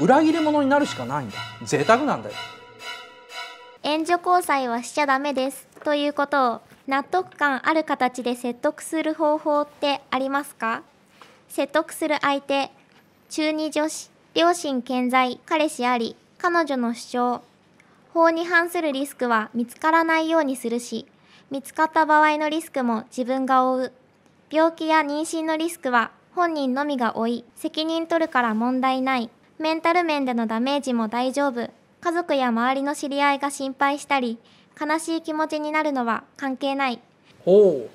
裏切り者になるしかないんだ贅沢なんだよ援助交際はしちゃダメですということを納得感ある形で説得する方法ってありますか説得する相手中二女子両親健在彼氏あり彼女の主張法に反するリスクは見つからないようにするし見つかった場合のリスクも自分が負う病気や妊娠のリスクは本人のみが負い責任取るから問題ないメンタル面でのダメージも大丈夫家族や周りの知り合いが心配したり悲しい気持ちになるのは関係ないほう。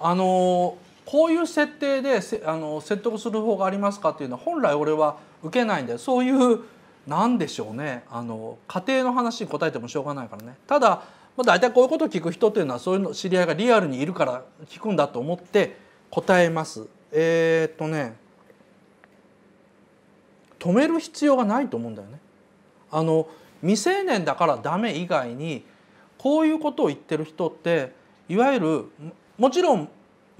あのこういう設定であの説得する方がありますかっていうのは本来俺は受けないんでそういう何でしょうねあの家庭の話に答えてもしょうがないからねただ、まあ、大体こういうことを聞く人っていうのはそういうの知り合いがリアルにいるから聞くんだと思って答えます。えー、っとね止める必要がないと思うんだよね。あの未成年だからダメ以外にこういうことを言ってる人っていわゆるもちろん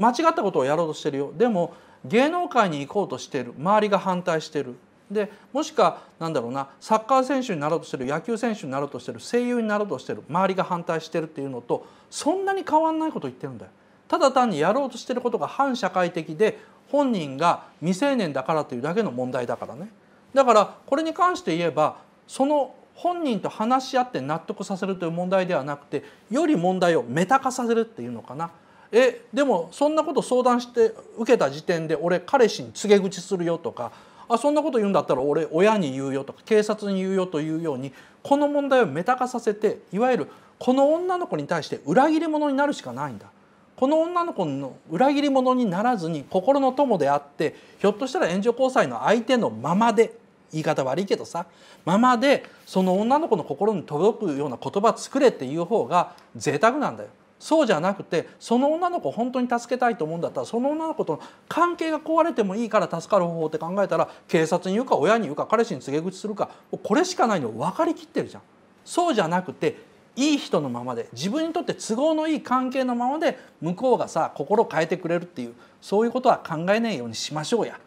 間違ったことをやろうとしてるよでも芸能界に行こうとしてる周りが反対してるでもしかなんだろうなサッカー選手になろうとしてる野球選手になろうとしてる声優になろうとしてる周りが反対してるっていうのとそんなに変わんないこと言ってるんだよ。ただ単にやろうとしてることが反社会的で本人が未成年だからというだけの問題だからね。だからこれに関して言えばその本人と話し合って納得させるという問題ではなくてより問題をメタ化させるっていうのかな。えでもそんなこと相談して受けた時点で俺彼氏に告げ口するよとかあそんなこと言うんだったら俺親に言うよとか警察に言うよというようにこの問題をメタ化させていわゆるこの女の子に対して裏切り者になるしかないんだこの女の子の裏切り者にならずに心の友であってひょっとしたら援助交際の相手のままで言い方悪いけどさままでその女の子の心に届くような言葉作れっていう方が贅沢なんだよ。そうじゃなくてその女の子を本当に助けたいと思うんだったらその女の子との関係が壊れてもいいから助かる方法って考えたら警察に言うか親に言うか彼氏に告げ口するかこれしかないの分かりきってるじゃん。そうじゃなくていい人のままで自分にとって都合のいい関係のままで向こうがさ心を変えてくれるっていうそういうことは考えないようにしましょうや。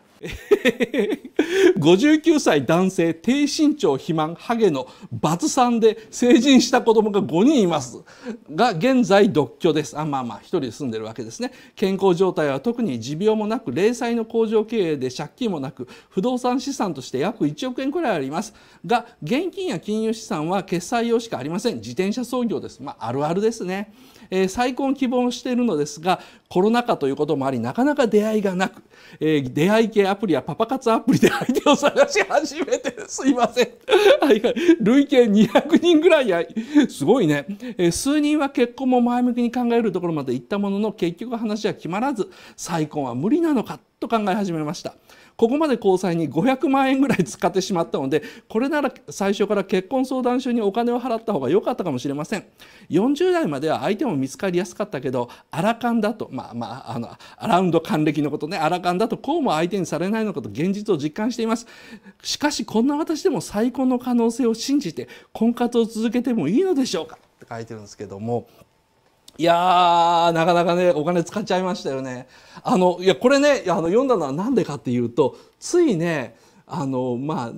59歳男性、低身長肥満、ハゲのバツさんで成人した子供が5人います。が、現在独居です。あ、まあまあ、一人で住んでるわけですね。健康状態は特に持病もなく、零細の工場経営で借金もなく、不動産資産として約1億円くらいあります。が、現金や金融資産は決済用しかありません。自転車操業です。まあ、あるあるですね。えー、再婚希望しているのですが、コロナ禍ということもあり、なかなか出会いがなく、えー、出会い系アプリやパパ活アプリで相手を探し始めてすいません。はいはい。累計200人ぐらいや、すごいね。数人は結婚も前向きに考えるところまで行ったものの、結局話は決まらず、再婚は無理なのか。と考え始めましたここまで交際に500万円ぐらい使ってしまったのでこれなら最初から結婚相談所にお金を払った方が良かったかもしれません40代までは相手も見つかりやすかったけどアラカンだとまあまああのアラウンド還暦のことねアラカンだとこうも相手にされないのかと現実を実感していますしかしこんな私でも再婚の可能性を信じて婚活を続けてもいいのでしょうかって書いてるんですけども。いやーなかなかねお金使っちゃいましたよね。あのいやこれねあの読んだのは何でかっていうとついねあのま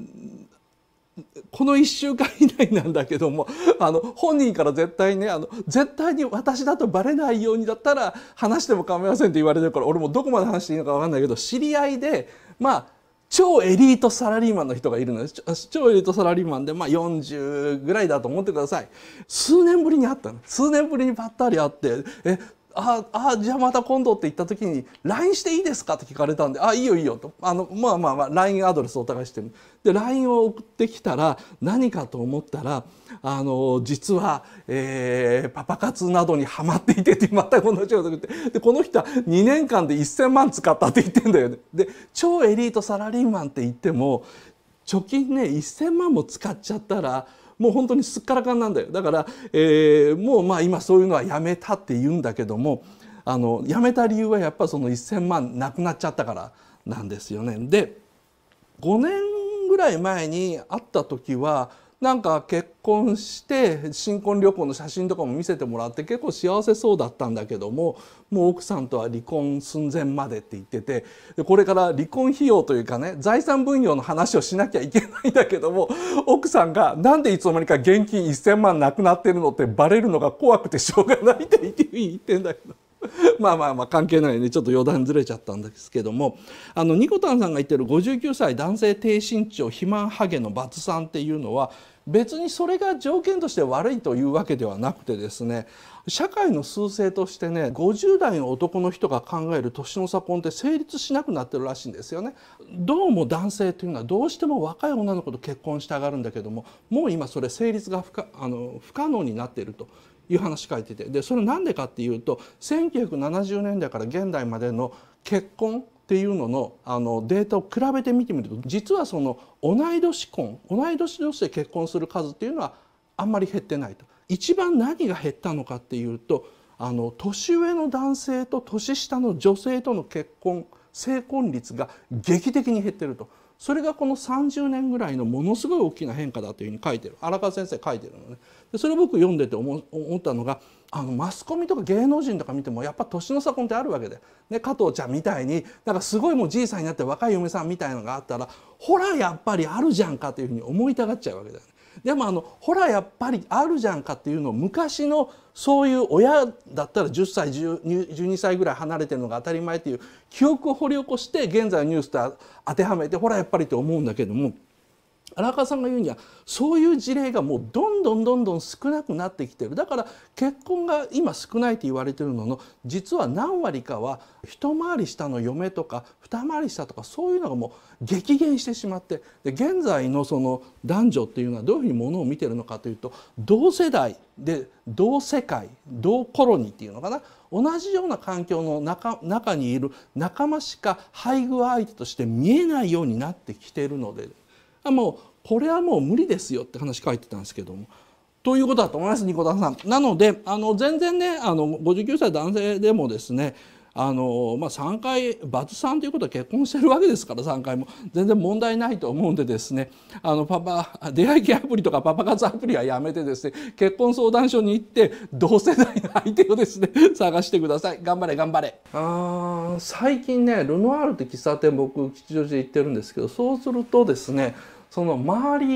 あこの1週間以内なんだけどもあの本人から絶対ねあの絶対に私だとバレないようにだったら話しても構いませんって言われてるから俺もどこまで話していいのか分かんないけど知り合いでまあ超エリートサラリーマンの人がいるのです超エリートサラリーマンで、まあ、40ぐらいだと思ってください数年ぶりに会ったの数年ぶりにばったり会ってえああじゃあまた今度って言った時に「LINE していいですか?」って聞かれたんで「あいいよいいよ」とあのまあまあ、まあ、LINE アドレスをお互いしてるで LINE を送ってきたら何かと思ったら「あの実は、えー、パパ活などにはまっていて」ってまた同じこと言ってでこの人は2年間で1,000万使ったって言ってんだよね。で超エリートサラリーマンって言っても貯金ね1,000万も使っちゃったらもう本当にすっからかんなんだよだから、えー、もうまあ今そういうのはやめたって言うんだけどもあのやめた理由はやっぱその1,000万なくなっちゃったからなんですよね。で5年ぐらい前に会った時はなんか結婚して新婚旅行の写真とかも見せてもらって結構幸せそうだったんだけどももう奥さんとは離婚寸前までって言っててこれから離婚費用というかね財産分与の話をしなきゃいけないんだけども奥さんがなんでいつの間にか現金1,000万なくなってるのってバレるのが怖くてしょうがないって言ってんだけど。まあまあまあ関係ないねちょっと余談ずれちゃったんですけどもあのニコタンさんが言ってる59歳男性低身長肥満ハゲのバツさんっていうのは別にそれが条件として悪いというわけではなくてですね社会の趨勢としてね50代の男の人が考える年の差婚って成立しなくなってるらしいんですよね。どうも男性というのはどうしても若い女の子と結婚したがるんだけどももう今それ成立が不可あの不可能になっているという話書いててでそれなんでかっていうと1970年代から現代までの結婚っていうののあのデータを比べて見てみると実はその同い年婚同い年同士で結婚する数っていうのはあんまり減ってないと。一番何が減ったのかっていうとあの年上の男性と年下の女性との結婚成婚率が劇的に減ってるとそれがこの30年ぐらいのものすごい大きな変化だというふうに書いてる荒川先生書いてるのね。でそれを僕読んでて思ったのがあのマスコミとか芸能人とか見てもやっぱ年の差婚ってあるわけで、ね、加藤ちゃんみたいになんかすごいもうじいさんになって若い嫁さんみたいのがあったらほらやっぱりあるじゃんかというふうに思いたがっちゃうわけだよでもあのほらやっぱりあるじゃんかっていうのを昔のそういう親だったら10歳12歳ぐらい離れてるのが当たり前っていう記憶を掘り起こして現在のニュースと当てはめてほらやっぱりと思うんだけども。荒川さんが言うにはそういう事例がもうどんどんどんどん少なくなってきてるだから結婚が今少ないと言われてるのの実は何割かは一回り下の嫁とか二回り下とかそういうのがもう激減してしまってで現在のその男女っていうのはどういうふうにものを見てるのかというと同世代で同世界同コロニーっていうのかな同じような環境の中中にいる仲間しか配偶相手として見えないようになってきてるので。もうこれはもう無理ですよって話書いてたんですけども。ということだと思いますニコタさん。なのであの全然ねあの59歳男性でもですねあのまあ、3回バツさんということは結婚してるわけですから3回も全然問題ないと思うんでですねあのパパ出会い系アプリとかパパ活アプリはやめてですね結婚相談所に行って同世代の相手をですね探してください頑張れ頑張れあ最近ねルノワールって喫茶店僕吉祥寺で行ってるんですけどそうするとですねその周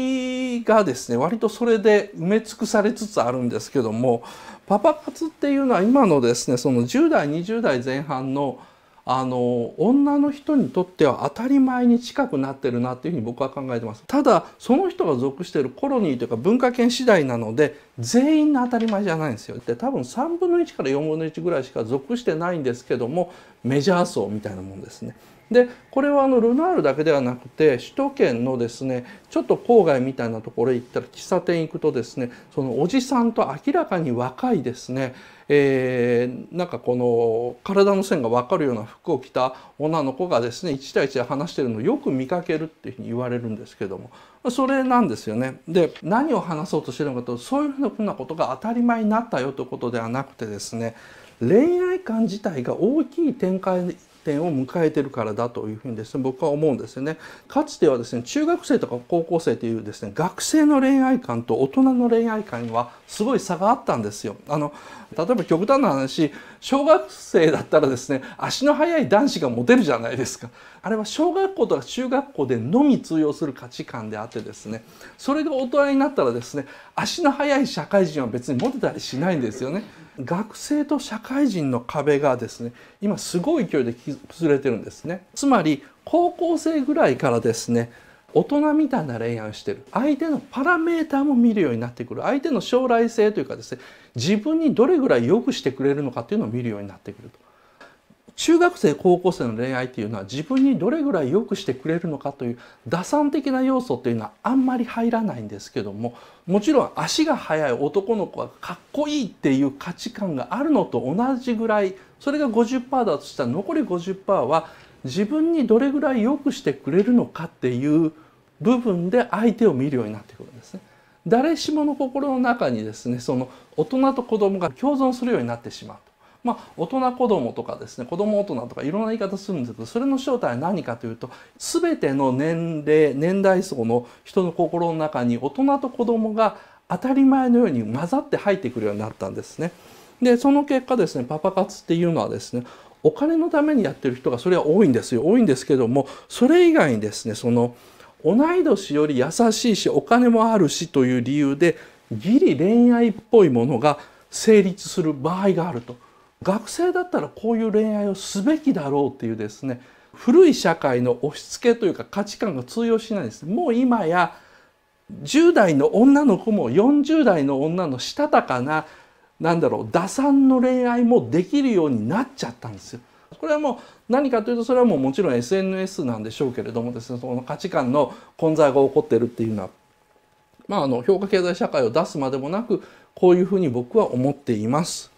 りがですね割とそれで埋め尽くされつつあるんですけどもパパ活っていうのは今のですねその10代20代前半のあの女の人にとっては当たり前に近くなってるなっていうふうに僕は考えてますただその人が属しているコロニーというか文化圏次第なので全員の当たり前じゃないんですよで多分3分の1から4分の1ぐらいしか属してないんですけどもメジャー層みたいなもんですねでこれはあのルナールだけではなくて首都圏のですねちょっと郊外みたいなところへ行ったら喫茶店行くとですねそのおじさんと明らかに若いですね、えー、なんかこの体の線が分かるような服を着た女の子がですね1対1で話してるのをよく見かけるっていうふうに言われるんですけどもそれなんですよね。で何を話そうとしてるのかとそういうふうなことが当たり前になったよということではなくてですね恋愛観自体が大きい展開点を迎えてるからだというふうにですね僕は思うんですよね。かつてはですね中学生とか高校生というですね学生の恋愛観と大人の恋愛観はすごい差があったんですよ。あの例えば極端な話小学生だったらですね足の速い男子がモテるじゃないですか。あれは小学校とか中学校でのみ通用する価値観であってですねそれが大人になったらですね足の速い社会人は別にモてたりしないんですよね。学生と社会人の壁がですね今すごい勢いで崩れてるんですねつまり高校生ぐらいからですね大人みたいな恋愛をしてる相手のパラメーターも見るようになってくる相手の将来性というかですね自分にどれぐらい良くしてくれるのかっていうのを見るようになってくると中学生高校生の恋愛っていうのは自分にどれぐらい良くしてくれるのかという打算的な要素っていうのはあんまり入らないんですけどももちろん足が速い男の子はかっこいいっていう価値観があるのと同じぐらいそれが50%だとしたら残り50%は自分にどれぐらい良くしてくれるのかっていう部分で相手を見るようになってくるんですね。誰しもの心の中にですねその大人と子供が共存するようになってしまうと。まあ、大人子供とかですね子供大人とかいろんな言い方するんですけどそれの正体は何かというと全ての年齢年代層の人の心の中に大人と子供が当たり前のように混ざって入ってくるようになったんですね。でその結果ですねパパ活っていうのはですねお金のためにやってる人がそれは多いんですよ多いんですけどもそれ以外にですねその同い年より優しいしお金もあるしという理由でギリ恋愛っぽいものが成立する場合があると学生だったらこういう恋愛をすべきだろうっていうですね古い社会の押し付けというか価値観が通用しないですもう今や10代の女の子も40代の女のしたたかななんだろう打算の恋愛もできるようになっちゃったんですよ。これはもう何かというとそれはもうもちろん SNS なんでしょうけれどもですねその価値観の混在が起こってるっていうのは、まあ、あの評価経済社会を出すまでもなくこういうふうに僕は思っています。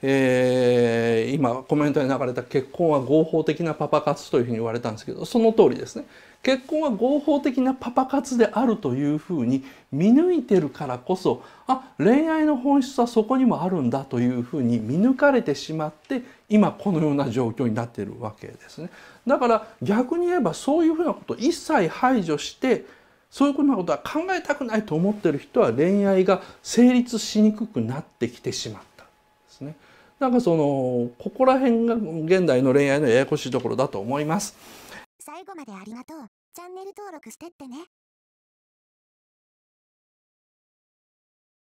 えー、今コメントに流れた結婚は合法的なパパ活というふうに言われたんですけどその通りですね結婚は合法的なパパ活であるというふうに見抜いてるからこそあ恋愛の本質はそこにもあるんだというふうに見抜かれてしまって今このような状況になっているわけですねだから逆に言えばそういうふうなことを一切排除してそういうふうなことは考えたくないと思ってる人は恋愛が成立しにくくなってきてしまったんですね。なんかそのここら辺が現代の恋愛のややこしいところだと思います。最後までありがとう。チャンネル登録してってね。